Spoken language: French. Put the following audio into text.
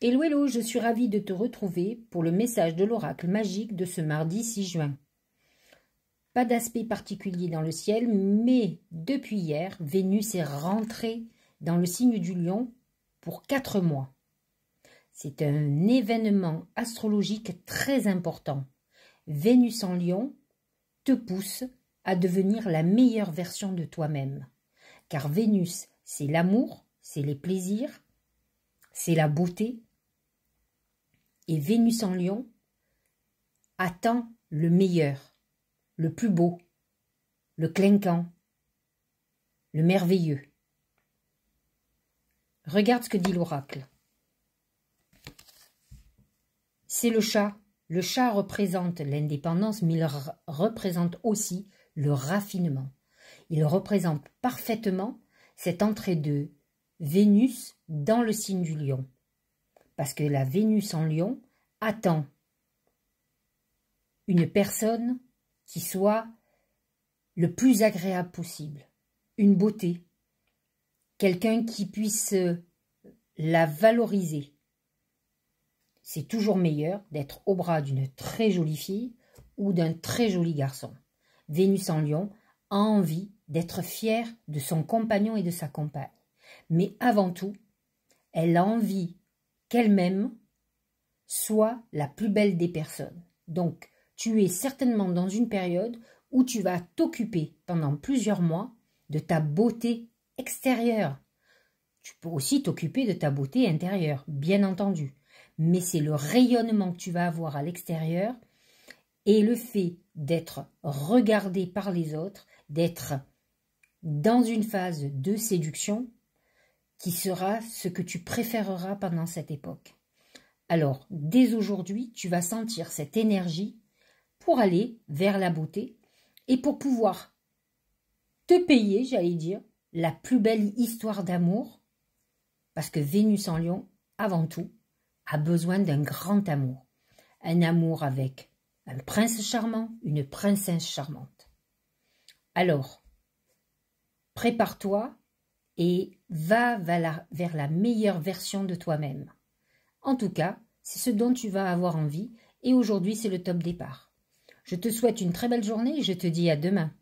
Hello, je suis ravie de te retrouver pour le message de l'oracle magique de ce mardi 6 juin. Pas d'aspect particulier dans le ciel, mais depuis hier, Vénus est rentrée dans le signe du lion pour quatre mois. C'est un événement astrologique très important. Vénus en lion te pousse à devenir la meilleure version de toi-même. Car Vénus, c'est l'amour, c'est les plaisirs, c'est la beauté, et Vénus en lion attend le meilleur, le plus beau, le clinquant, le merveilleux. Regarde ce que dit l'oracle. C'est le chat. Le chat représente l'indépendance, mais il représente aussi le raffinement. Il représente parfaitement cette entrée de Vénus dans le signe du lion parce que la Vénus en lion attend une personne qui soit le plus agréable possible, une beauté, quelqu'un qui puisse euh, la valoriser. C'est toujours meilleur d'être au bras d'une très jolie fille ou d'un très joli garçon. Vénus en lion a envie d'être fière de son compagnon et de sa compagne. Mais avant tout, elle a envie qu'elle-même soit la plus belle des personnes. Donc, tu es certainement dans une période où tu vas t'occuper pendant plusieurs mois de ta beauté extérieure. Tu peux aussi t'occuper de ta beauté intérieure, bien entendu. Mais c'est le rayonnement que tu vas avoir à l'extérieur et le fait d'être regardé par les autres, d'être dans une phase de séduction qui sera ce que tu préféreras pendant cette époque. Alors, dès aujourd'hui, tu vas sentir cette énergie pour aller vers la beauté et pour pouvoir te payer, j'allais dire, la plus belle histoire d'amour, parce que Vénus en lion, avant tout, a besoin d'un grand amour. Un amour avec un prince charmant, une princesse charmante. Alors, prépare-toi et va vers la meilleure version de toi-même. En tout cas, c'est ce dont tu vas avoir envie et aujourd'hui c'est le top départ. Je te souhaite une très belle journée et je te dis à demain.